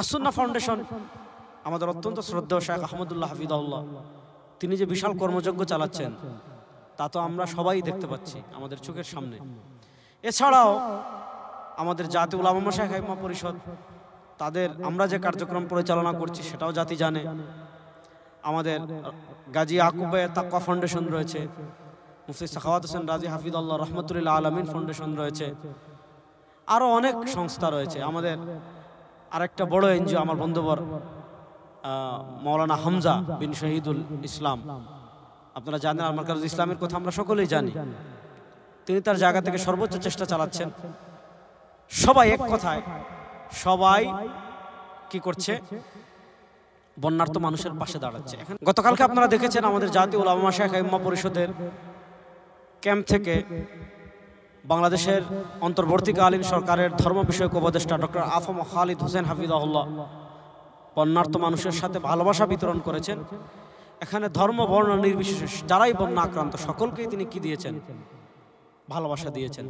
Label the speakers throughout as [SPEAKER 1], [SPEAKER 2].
[SPEAKER 1] As-Sunnah foundation আমাদের অত্যন্ত শ্রদ্ধেয় শেখ আহমদুল্লাহ হাফিদাউল্লাহ তিনি যে বিশাল কর্মযজ্ঞ চালাচ্ছেন তা তো আমরা সবাই দেখতে পাচ্ছি আমাদের চোখের সামনে এছাড়াও আমাদের জাতি উলামা শেখ হাইমা পরিষদ তাদের আমরা যে কার্যক্রম পরিচালনা করছি সেটাও জাতি জানে আমাদের গাজী আকুবে তাক্কা ফাউন্ডেশন রয়েছে মুফতি সাখাওয়াত হোসেন রাজি হাফিদুল্লাহ রহমতুল্লাহ আলমিন ফাউন্ডেশন রয়েছে আরও অনেক সংস্থা রয়েছে আমাদের আর একটা বড় এনজিও আমার বন্ধুবর মৌলানা হামজা বিন শহীদুল ইসলাম আপনারা জানেন আমার কাজ ইসলামের কথা আমরা সকলেই জানি তিনি তার জায়গা থেকে সর্বোচ্চ চেষ্টা চালাচ্ছেন সবাই এক কথায় সবাই কি করছে বন্যার্থ মানুষের পাশে দাঁড়াচ্ছে এখন গতকালকে আপনারা দেখেছেন আমাদের জাতীয় ওলামা শেখ পরিষদের ক্যাম্প থেকে বাংলাদেশের অন্তর্বর্তীকালীন সরকারের ধর্ম বিষয়ক উপদেষ্টা ডক্টর আফম খালিদ হোসেন হাফিজাহুল্লাহ বন্যার্থ মানুষের সাথে ভালোবাসা বিতরণ করেছেন এখানে ধর্ম বর্ণ নির্বিশেষে যারাই বন্যা আক্রান্ত সকলকেই তিনি কি দিয়েছেন ভালোবাসা দিয়েছেন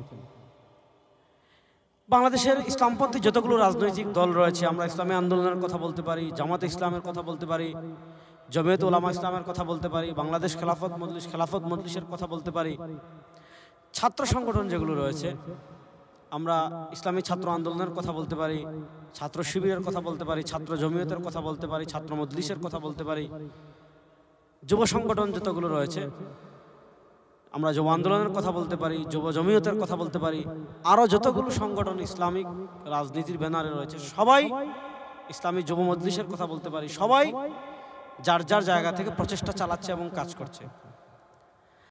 [SPEAKER 1] বাংলাদেশের ইসলামপন্থী যতগুলো রাজনৈতিক দল রয়েছে আমরা ইসলামী আন্দোলনের কথা বলতে পারি জামাত ইসলামের কথা বলতে পারি জমিয়ত ওলামা ইসলামের কথা বলতে পারি বাংলাদেশ খেলাফত মজলিস খেলাফত মজলিসের কথা বলতে পারি ছাত্র সংগঠন যেগুলো রয়েছে আমরা ইসলামী ছাত্র আন্দোলনের কথা বলতে পারি ছাত্র শিবিরের কথা বলতে পারি ছাত্র জমিয়তের কথা বলতে পারি ছাত্র মজলিসের কথা বলতে পারি যুব সংগঠন যতগুলো রয়েছে আমরা যুব আন্দোলনের কথা বলতে পারি যুব জমিয়তের কথা বলতে পারি আরও যতগুলো সংগঠন ইসলামিক রাজনীতির ব্যানারে রয়েছে সবাই ইসলামী যুব মজলিসের কথা বলতে পারি সবাই যার যার জায়গা থেকে প্রচেষ্টা চালাচ্ছে এবং কাজ করছে